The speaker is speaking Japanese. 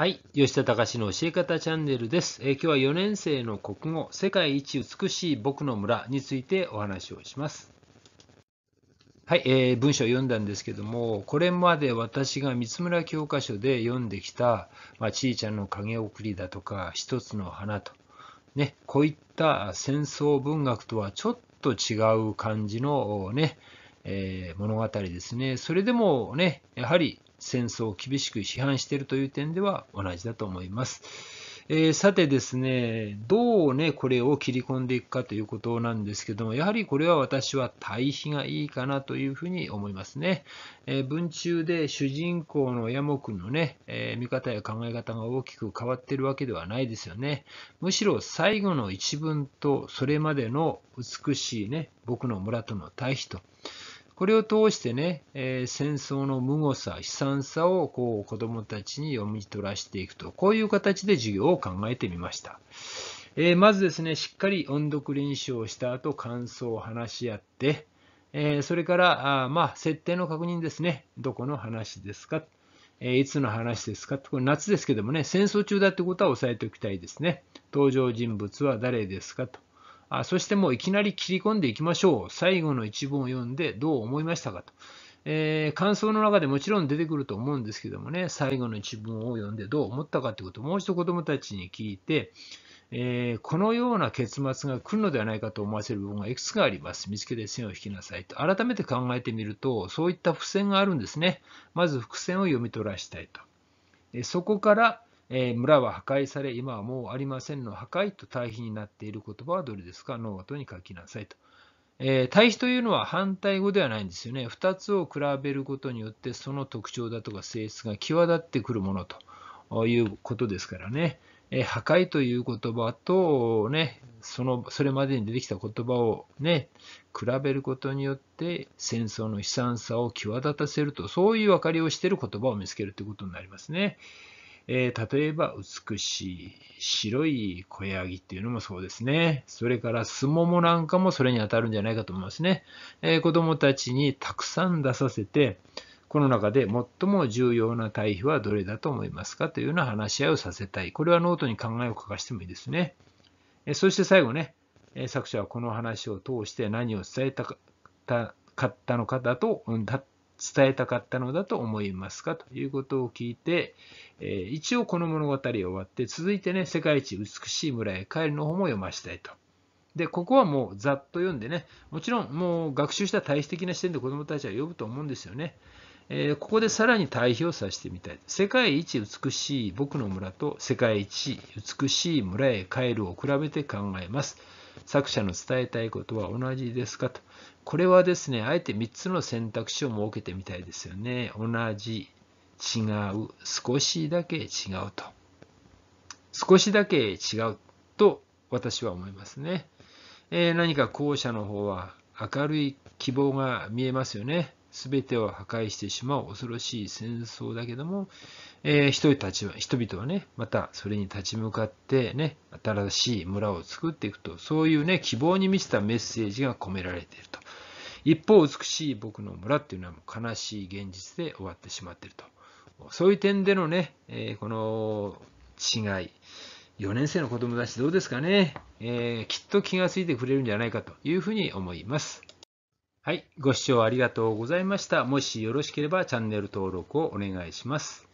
はい。吉田隆の教え方チャンネルです、え今日は4年生の国語、世界一美しい僕の村についてお話をします。はい、えー、文章を読んだんですけども、これまで私が三村教科書で読んできた、まあ、ちいちゃんの影送りだとか、一つの花と、ね、こういった戦争文学とはちょっと違う感じのね、えー、物語ですね。それでもね、やはり戦争を厳しく批判しているという点では同じだと思います。えー、さてですね、どうね、これを切り込んでいくかということなんですけども、やはりこれは私は対比がいいかなというふうに思いますね。えー、文中で主人公のもく君のね、えー、見方や考え方が大きく変わってるわけではないですよね。むしろ最後の一文とそれまでの美しいね、僕の村との対比と。これを通してね、えー、戦争の無誤さ、悲惨さをこう子どもたちに読み取らせていくと、こういう形で授業を考えてみました。えー、まずですね、しっかり音読練習をした後、感想を話し合って、えー、それから、あまあ、設定の確認ですね。どこの話ですか、えいつの話ですかこれ夏ですけどもね、戦争中だってことは押さえておきたいですね。登場人物は誰ですかと。あそしてもういきなり切り込んでいきましょう。最後の一文を読んでどう思いましたかと。えー、感想の中でもちろん出てくると思うんですけどもね、最後の一文を読んでどう思ったかということをもう一度子どもたちに聞いて、えー、このような結末が来るのではないかと思わせる部分がいくつかあります。見つけて線を引きなさいと。改めて考えてみると、そういった付箋があるんですね。まず伏線を読み取らしたいと。そこから、えー、村は破壊され、今はもうありませんの破壊と対比になっている言葉はどれですかノートに書きなさいと。えー、対比というのは反対語ではないんですよね。2つを比べることによってその特徴だとか性質が際立ってくるものということですからね。えー、破壊という言葉と、ね、そのそれまでに出てきた言葉を、ね、比べることによって戦争の悲惨さを際立たせるとそういう分かりをしている言葉を見つけるということになりますね。えー、例えば美しい白い小ヤギっていうのもそうですね。それからスモモなんかもそれに当たるんじゃないかと思いますね。えー、子供たちにたくさん出させて、この中で最も重要な対比はどれだと思いますかというような話し合いをさせたい。これはノートに考えを書かせてもいいですね。えー、そして最後ね、え作者はこの話を通して何を伝えたかったのかだと、だ伝えたかったのだと思いますかということを聞いて、え一応この物語終わって、続いてね、世界一美しい村へ帰るの方も読ましたいと。で、ここはもうざっと読んでね、もちろんもう学習した対比的な視点で子どもたちは呼ぶと思うんですよね。えー、ここでさらに対比をさせてみたい。世界一美しい僕の村と世界一美しい村へ帰るを比べて考えます。作者の伝えたいことは同じですかと。これはですね、あえて3つの選択肢を設けてみたいですよね。同じ、違う、少しだけ違うと。少しだけ違うと私は思いますね。えー、何か後者の方は明るい希望が見えますよね。全てを破壊してしまう恐ろしい戦争だけども、えー、人たち人々はね、またそれに立ち向かってね、新しい村を作っていくと、そういうね、希望に満ちたメッセージが込められていると。一方、美しい僕の村っていうのはもう悲しい現実で終わってしまっていると。そういう点でのね、えー、この違い、4年生の子供たちどうですかね、えー、きっと気がついてくれるんじゃないかというふうに思います。はい、ご視聴ありがとうございました。もしよろしければチャンネル登録をお願いします。